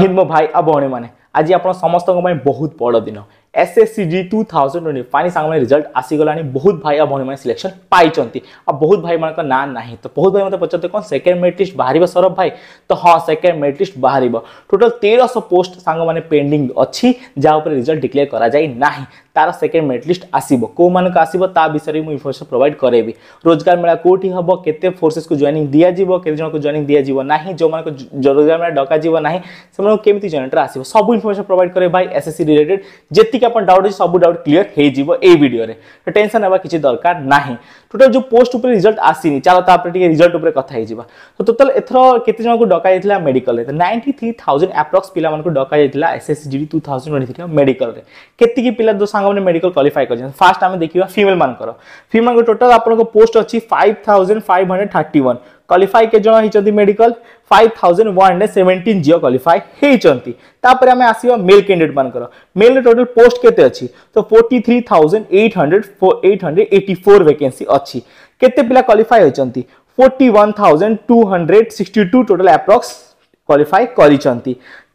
হিন্দ ମୋ ଭାଇ ଆଉ ଭଉଣୀମାନେ ଆଜି ଆପଣ ସମସ୍ତଙ୍କ ପାଇଁ ବହୁତ ବଡ଼ ଦିନ S S C G two thousand twenty five सां रिजल्ट आसगला बहुत भाई और भाई सिलेक्शन पाई आ बहुत भाई मान ना ना तो बहुत भाई मतलब पचारते कौन सेकेंड मेरीट लिस्ट बाहर सौरभ भाई तो हाँ सेकेंड मेरीट लिस्ट बाहर टोटाल सौ पोस्ट सांग मैंने पेंडिंग अच्छी जहाँ रिजल्ट डिक्लेयर कर तार सेकेंड मेरीट लिस्ट आसो कौ मानक आसो विषय में इनफर्मेशन प्रोवाइड करेबी रोजगार मेला कौटी हम के फोर्सेस को जॉइनिंग दिजाव के जॉइनिंग दिजाव ना जो मानक रोजगार मेला डक ना से केमी जनरेटर आसो सब इनफर्मेशन प्रोवाइड करे भाई सी रिलेटेड जी কি अपन डाउट सब डाउट क्लियर হে জীব এ ভিডিও রে টেনশন হেবা কিছি দরকার নাহি টোটাল যে পোস্ট উপর রেজাল্ট আসিনি চালো তা আপরে ঠিক রেজাল্ট উপর কথা হে জীবা টোটাল এতরো কিতি জন কো ডকাইতলা মেডিকেল 93000 অ্যাপ্রক্স পিলা মান কো ডকাইতলা এসএসসি জিডি 2023 মেডিকেল রে কিতি কি পিলা দো সাংমে মেডিকেল কোলিফাই করেন ফার্স্ট আমি দেখিবা ফিমেল মানকর ফিমেল কো টোটাল আপণ কো পোস্ট আছে 5531 क्वाफाए के जन होती medical five thousand one hundred seventeen झील क्वाफाए होती आम आसवा मेल कैंडिडेट मानकर मेल टोटाल पोस्ट के अच्छी तो forty three thousand eight hundred eight hundred eighty four vacancy अच्छी केते पिला क्वाफाए होती forty one thousand two hundred sixty two total approx qualify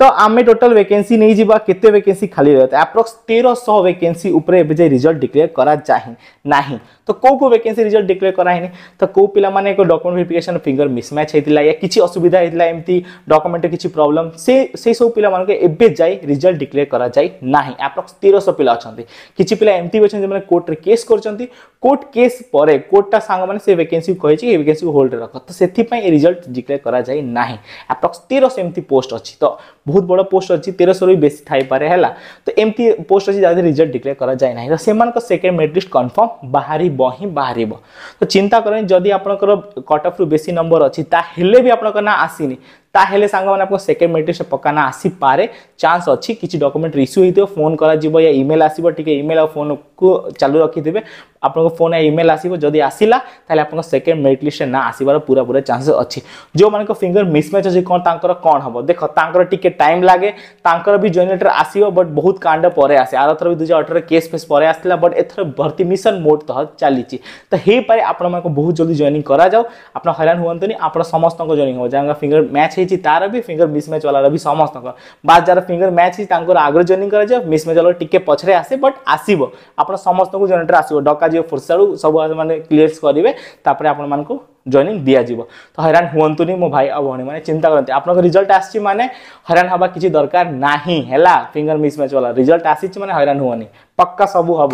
ତ ଆମେ ટોટલ ଭେକେନ୍ସି ନେଇଯିବା କେତେ ଭେକେନ୍ସି ଖାଲି ରହିବ ଆପ୍ରକ୍ସ ତେରଶହ ଭେକେନ୍ସି ଉପରେ ଏବେ ଯାଏ ରିଜଲ୍ଟ ଡିକ୍ଲେୟାର କରାଯାଏ ନାହିଁ ତ କେଉଁ କେଉଁ ଭେକେନ୍ସି ରିଜଲ୍ଟ ଡିକ୍ଲେୟାର କରାହେଇନି ତ କେଉଁ ପିଲାମାନେ ଏକ ଡକୁମେଣ୍ଟ ଭେରିଫିକେସନ୍ ଫିଙ୍ଗର ମିସମ୍ୟାଚ୍ ହେଇଥିଲା ୟା କିଛି ଅସୁବିଧା ହେଇଥିଲା ଏମିତି ଡକୁମେଣ୍ଟରେ କିଛି ପ୍ରୋବ୍ଲେମ୍ ସେ ସେସବୁ ପିଲାମାନଙ୍କୁ ଏବେ ଯାଇ ରିଜଲ୍ଟ ଡିକ୍ଲେୟାର କରାଯାଇ ନାହିଁ ଆପ୍ରକ୍ସ ତେରଶହ ପିଲା ଅଛନ୍ତି କିଛି ପିଲା ଏମିତି ବି ଅଛନ୍ତି ଯେଉଁମାନେ କୋର୍ଟରେ କେସ୍ କରିଛନ୍ତି କୋର୍ଟ କେସ୍ ପରେ କୋର୍ଟଟା ସାଙ୍ଗମାନେ ସେ ଭେକେନ୍ସିକୁ କହିଛି ଏ ଭେକେନ୍ସିକୁ ହୋଲ୍ଡରେ ରଖ ତ ସେଥିପାଇଁ ଏ ରିଜଲ୍ଟ ଡିକ୍ଲେୟାର କରାଯାଇ ନାହିଁ ଆପ୍ରକ୍ସ ତେରଶହ ଏମିତି ପୋଷ୍ଟ ଅଛି ତ ବହୁତ ବଡ଼ ପୋଷ୍ଟ ଅଛି ତେରଶହରୁ ବି ବେଶୀ ଥାଇପାରେ ହେଲା ତ ଏମିତି ପୋଷ୍ଟ ଅଛି ଯାହା ରିଜଲ୍ଟ ଡିକ୍ଲେୟାର କରାଯାଏ ନାହିଁ ତ ସେମାନଙ୍କ ସେକେଣ୍ଡ ମେରିଟ୍ ଲିଷ୍ଟ କନଫର୍ମ ବାହାରିବ ହିଁ ବାହାରିବ ତ ଚିନ୍ତା କରନି ଯଦି ଆପଣଙ୍କର କଟଅଫ୍ରୁ ବେଶୀ ନମ୍ବର ଅଛି ତାହେଲେ ବି ଆପଣଙ୍କ ନାଁ ଆସିନି ତାହେଲେ ସାଙ୍ଗମାନେ ଆପଣଙ୍କ ସେକେଣ୍ଡ ମେଟ୍ରିକ୍ସରେ ପକାନା ଆସିପାରେ ଚାନ୍ସ ଅଛି କିଛି ଡକୁମେଣ୍ଟ ଇସ୍ୟୁ ହେଇଥିବ ଫୋନ୍ କରାଯିବ ୟା ଇମେଲ୍ ଆସିବ ଟିକେ ଇମେଲ୍ ଆଉ ଫୋନ୍କୁ ଚାଲୁ ରଖିଥିବେ ଆପଣଙ୍କ ଫୋନ୍ ୟା ଇମେଲ୍ ଆସିବ ଯଦି ଆସିଲା ତାହେଲେ ଆପଣଙ୍କ ସେକେଣ୍ଡ ମେରିଟ୍ ଲିଷ୍ଟରେ ନା ଆସିବାର ପୁରା ପୁରା ଚାନ୍ସେସ୍ ଅଛି ଯେଉଁମାନଙ୍କ ଫିଙ୍ଗର ମିସ୍ମ୍ୟାଚ୍ ଅଛି କ'ଣ ତାଙ୍କର କ'ଣ ହେବ ଦେଖ ତାଙ୍କର ଟିକେ ଟାଇମ୍ ଲାଗେ ତାଙ୍କର ବି ଜଏନ୍ ଲେଟର୍ ଆସିବ ବଟ୍ ବହୁତ କାଣ୍ଡ ପରେ ଆସେ ଆରଥର ବି ଦୁଇ ହଜାର ଅଠରରେ କେସ୍ ଫେସ୍ ପରେ ଆସିଥିଲା ବଟ୍ ଏଥର ଭର୍ତ୍ତି ମିଶନ ମୋଡ଼ ତହ ଚାଲିଛି ତ ହେଇପାରେ ଆପଣମାନଙ୍କୁ ବହୁତ ଜଲ୍ଦି ଜଏନିଂ କରାଯାଉ ଆପଣ ହଇରାଣ ହୁଅନ୍ତୁନି ଆପଣ ସମସ୍ତଙ୍କ ଜଏନିଂ ହେବ ଯାହା ଫିଙ୍ଗର ମ୍ୟାଚ୍ ହେଇଛି ତାର ବି ଫିଙ୍ଗର ମିସମ୍ୟାଚ୍ ବାଲା ବି ସମସ୍ତଙ୍କର ବାସ୍ ଯାହାର ଫିଙ୍ଗର ମ୍ୟାଚ୍ ହେଇଛି ତାଙ୍କର ଆଗରେ ଜଏନିଂ କରାଯିବ ମିସମ୍ୟାଚ୍ ବାଲା ଟିକେ ପଛରେ ଆସେ ବଟ୍ ଆସିବ ଆପଣ ସମସ୍ତଙ୍କୁ ଜଏଣ୍ଟରେ ଆସିବ ଡକାଯିବ ଫୁର୍ସାଳୁ ସବୁ ମାନେ କ୍ଲିୟର୍ସ କରିବେ ତାପରେ ଆପଣମାନଙ୍କୁ জয়নিং দিয়াযিব তো হইরাণ হুঁতুনি মো ভাই আর ভী মানে চিন্তা করতে আপনার রিজল্ট আসছে মানে হইরাণ হওয়া কিছু দরকার না হেলা ফিঙ্গর মিসম্যাচ বালা রিজল্ট আসিছে মানে হইরাণ হুঁনি পক্কা সবু হব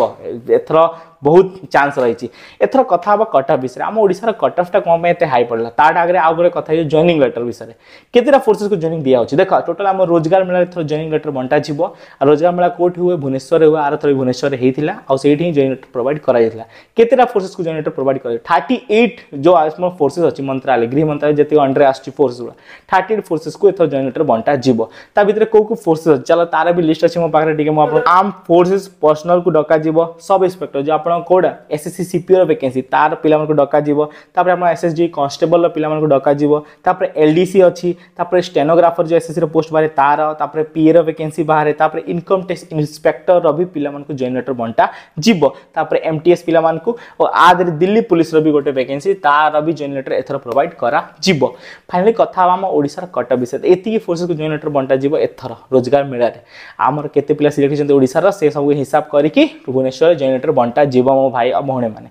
এথর ବହୁତ ଚାନ୍ସ ରହିଛି ଏଥର କଥା ହେବା କଟ୍ ଅଫ୍ ବିଷୟରେ ଆମ ଓଡ଼ିଶାର କଟ୍ ଅଫ୍ଟା କ'ଣ ପାଇଁ ଏତେ ହାଇ ପଡ଼ିଲା ତାର ଆଗରେ ଆଉ ଗୋଟେ କଥା ହେଇଛି ଜଏନିଂ ଲେଟର ବିଷୟରେ କେତେଟା ଫୋର୍ସେସ୍କୁ ଜଏନିଂ ଦିଆହେଉଛି ଦେଖ ଟୋଟାଲ୍ ଆମ ରୋଜଗାର ମେଳାରେ ଏଥର ଜଏନିଂ ଲେଟର ବଣ୍ଟାଯିବ ଆଉ ରୋଜଗାର ମେଳା କେଉଁଠି ହୁଏ ଭୁବନେଶ୍ୱରରେ ହୁଏ ଆର ଥର ଭୁବନେଶ୍ୱରରେ ହେଇଥିଲା ଆଉ ସେଇଠି ହିଁ ଜଏନିଂ ଲେଟର ପ୍ରୋଭାଇଡ଼ କରାଯାଇଥିଲା କେତେଟା ଫୋର୍ସେସ୍କୁ ଜଏନିଂ ଲେଟର ପ୍ରୋଭାଇଡ଼ କରାଯାଏ ଥାର୍ଟି ଏଇଟ୍ ଯେଉଁ ଆମର ଫୋର୍ସେସ୍ ଅଛି ମନ୍ତ୍ରାଳୟ ଗୃହ ମନ୍ତ୍ରାଳୟ ଯେତିକି ଅଣ୍ଡରେ ଆସୁଛି ଫୋର୍ସଗୁଡ଼ା ଥାର୍ଟି ଏଇଟ୍ ଫୋର୍ସେସ୍କୁ ଏଥର ଜଏନିଂ ଲେଟର ବଣ୍ଟାଯିବ ତା ଭିତରେ କେଉଁ କେଉଁ ଫୋର୍ସେସ୍ ଅଛି ଚାଲ ତାର ବି ଲିଷ୍ଟ ଅଛି ମୋ ପାଖରେ ଟିକେ ମୁଁ ଆପଣ ଆର୍ମ ଫୋର୍ସେସ୍ ପର୍ସନାଲକୁ ଡକାଯିବ ସବ୍ ଇନ୍ସପେକ୍ଟର ଯେଉଁ ଆପଣ আপনার কোটা এসএসসি সিপিওর ভ্যাকেন্সি তার পিলামানকু ডকাযিব তাপরে আপনার এসএসজি কনস্টেবল পিলামানকু ডকাযিব তাপরে এলডিসি অছি তাপরে স্টেনোগ্রাফর যে এসএসসি পোস্ট বাহারে তার তাপরে পিএর ভ্যাকেন্সি বাহারে তাপরে ইনকম ট্যাক্স ইন্সপেক্টর বি পিলামানকু জেনারেটর বন্টা যাব তাপরে এমটিএস পিলামানকু ও আদরে দিল্লি পুলিশর বি গোটে ভ্যাকেন্সি তার বি জেনারেটর এথর প্রোভাইড করা যাব ফাইনালি কথা হবা আমার ওড়িশার কট বিষয় এতিকি ফোর্সেসকু জেনারেটর বন্টা যাব এথর রোজগার মেলারে আমার কেতে পিলা সিলেক্ট হয়েছেন ওড়িশার সে সব হিসাব করিকি ভুবনেশ্বর জেনারেটর বন্টা যাব ଯିବ ମୋ ଭାଇ ଆଉ ଭଉଣୀମାନେ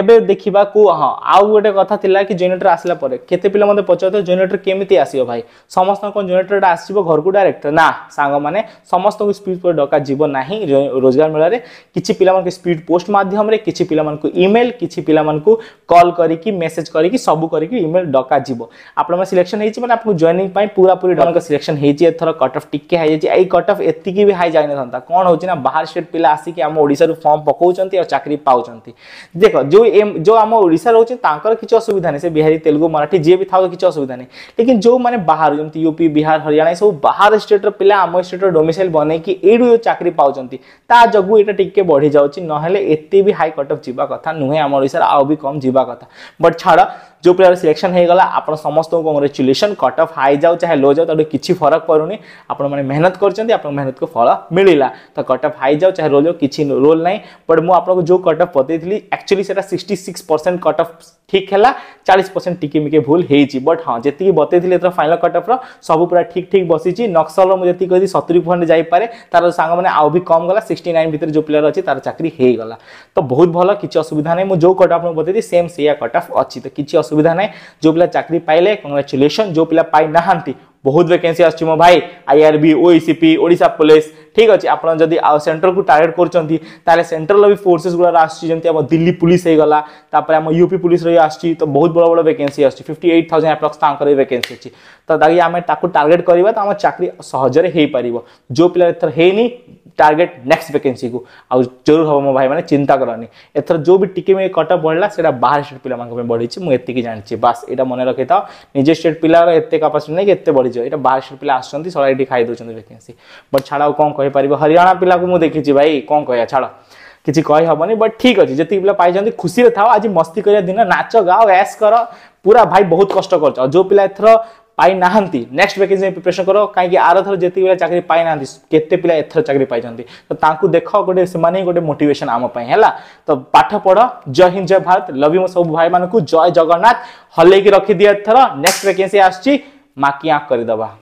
ଏବେ ଦେଖିବାକୁ ହଁ ଆଉ ଗୋଟେ କଥା ଥିଲା କି ଜେନେରେଟର ଆସିଲା ପରେ କେତେ ପିଲା ମୋତେ ପଚାରୁଥିଲେ ଜେନେରେଟର କେମିତି ଆସିବ ଭାଇ ସମସ୍ତଙ୍କ କ'ଣ ଜେନେରେଟରଟା ଆସିବ ଘରକୁ ଡାଇରେକ୍ଟ ନା ସାଙ୍ଗମାନେ ସମସ୍ତଙ୍କୁ ସ୍ପିଡ୍ ପୋଷ୍ଟ ଡକାଯିବ ନାହିଁ ରୋଜଗାର ମେଳାରେ କିଛି ପିଲାମାନଙ୍କୁ ସ୍ପିଡ୍ ପୋଷ୍ଟ ମାଧ୍ୟମରେ କିଛି ପିଲାମାନଙ୍କୁ ଇମେଲ କିଛି ପିଲାମାନଙ୍କୁ କଲ୍ କରିକି ମେସେଜ କରିକି ସବୁ କରିକି ଇମେଲ ଡକାଯିବ ଆପଣମାନେ ସିଲେକ୍ସନ୍ ହେଇଛି ମାନେ ଆପଣଙ୍କୁ ଜଏନିଂ ପାଇଁ ପୁରାପୁରି ଡନଙ୍କ ସିଲେକ୍ସନ୍ ହେଇଛି ଏଥର କଟ୍ ଅଫ୍ ଟିକେ ହାଇ ଯାଇଛି ଏଇ କଟ୍ ଅଫ୍ ଏତିକି ବି ହାଇ ଯାଇନଥାନ୍ତା କ'ଣ ହେଉଛି ନା ବାହାର ଷ୍ଟେଟ୍ ପିଲା ଆସିକି ଆମ ଓଡ଼ିଶାରୁ ଫର୍ମ ପକାଉଛନ୍ତି ଆଉ કરી પાઉ જંતી દેખો જો જો આમ ઓડિશા રહો તાંકો કીચ ઓસુવિધા નહિ સે બિહારી તેલગુ મરાઠી જે ભી થા કીચ ઓસુવિધા નહિ લેકિન જો મને બહાર યુપી બિહાર હરિયાણા એ સૌ બહાર સ્ટેટ પર પેલા આમ સ્ટેટ ડોમિસાઇલ બને કે એડ ચકરી પાઉ જંતી તા જગુ એ ટિકે બઢી જાવ ચી નહલે એતે ભી હાઈ કટ ઓફ જીબા કથા ન હોય આમ ઓડિશા આવ ભી કોમ જીબા કથા બટ છાડા जो प्लेयर सिलेक्शन हो गला आप समस्त कंग्रेचुलेसन कट अफ हाई जाओ चाहे लो जाओ तो किसी फरक पड़ूनी आपण मैंने मेहनत कर मेहनत को फल मिलला तो कट अफ हाई जाओ चाहे लो जाओ किसी रोल ना बट मुझे जो कट अफ बतई actually sixty six percent cut off ঠিক হল চাশ পরসেন্ট টিকি মিকি ভুল হয়েছি বট হ্যাঁ যেত বতাই এথর ফাইনাল কটঅফর সবু পুরা ঠিক ঠিক বসিছি নকসলর মু যেত কহি সতুরি পয়েন্ট যাইপরে তার সাং মানে আউ বি কম গলা সিক্সটি নাইন ভিতরে যে প্লেয়ার অছে তার চাকরি হয়ে গলা তো বহুত ভালো কিছু অসুবিধা নাই মু যে কটঅফ বতাই সেম সেইয়া কটঅফ অছি তো কিছু অসুবিধা असुविधा ना जो पिला चाक्री पाइले कंग्राचुलेसन जो पे पाई ना बहुत वैकेंसी आस भाई आईआरबी ओईसीपी ओडा पुलिस ঠিক আছে আপনার যদি সেন্ট্রাল টার্গেট করছেন তাহলে সেন্ট্রাল বি ফোর্সেস গুলো আসছে যেমন আমার দিল্লি পুলিশ হয়ে হয়েগলা তারপরে আমার ইউপি পুলিশ রয়ে আসছে তো বহুত বড় বড় ভ্যাকেন্সি আসছে ফিফটি এইট থাউজেন্ড আপ্রক্স তাঁকর ভ্যাকেন্সি আছে তো তাকে আমি তাকে টার্গেট করা তো আমার চাকরি সহজে হয়ে পাব যে পিলা এথর হয়নি টার্গেট নেক্সট ভ্যাকেন্সি কু আরুর হব মো ভাই মানে চিন্তা করি এথর যে বি টিকে মে বড়লা সেটা বাহার স্টেট পিলা বড়িছি মু এত জাঁচি বাস এটা মনে রখি থাও নিজের স্টেট পিলার এত ক্যাপাসিটি নাই বড়ি যাও এটা বাহার স্টেট পিলা আসছেন সবাই এটি খাই দেওয়া ভ্যাকেন্সি বট ছাড়া আউ কম କହିପାରିବ ହରିୟାଣା ପିଲାକୁ ମୁଁ ଦେଖିଛି ଭାଇ କ'ଣ କହିବା ଛାଡ଼ କିଛି କହିହେବନି ବଟ୍ ଠିକ୍ ଅଛି ଯେତିକି ପିଲା ପାଇଛନ୍ତି ଖୁସିରେ ଥାଅ ଆଜି ମସ୍ତି କରିବା ଦିନ ନାଚ ଗାଅ ଏସ୍ କର ପୁରା ଭାଇ ବହୁତ କଷ୍ଟ କରୁଛ ଆଉ ଯେଉଁ ପିଲା ଏଥର ପାଇନାହାନ୍ତି ନେକ୍ସଟ ଭ୍ୟାକେନ୍ସି ପାଇଁ ପ୍ରିପେରେସନ୍ କର କାହିଁକି ଆର ଥର ଯେତିକି ପିଲା ଚାକିରି ପାଇନାହାନ୍ତି କେତେ ପିଲା ଏଥର ଚାକିରି ପାଇଛନ୍ତି ତ ତାଙ୍କୁ ଦେଖ ଗୋଟେ ସେମାନେ ହିଁ ଗୋଟେ ମୋଟିଭେସନ୍ ଆମ ପାଇଁ ହେଲା ତ ପାଠ ପଢ଼ ଜୟ ହିନ୍ଦ ଜୟ ଭାରତ ଲଭ୍ ମୋ ସବୁ ଭାଇମାନଙ୍କୁ ଜୟ ଜଗନ୍ନାଥ ହଲେଇକି ରଖିଦିଅ ଏଥର ନେକ୍ସଟ ଭ୍ୟାକେନ୍ସି ଆସୁଛି ମାକି ଆଙ୍କ କରିଦେବା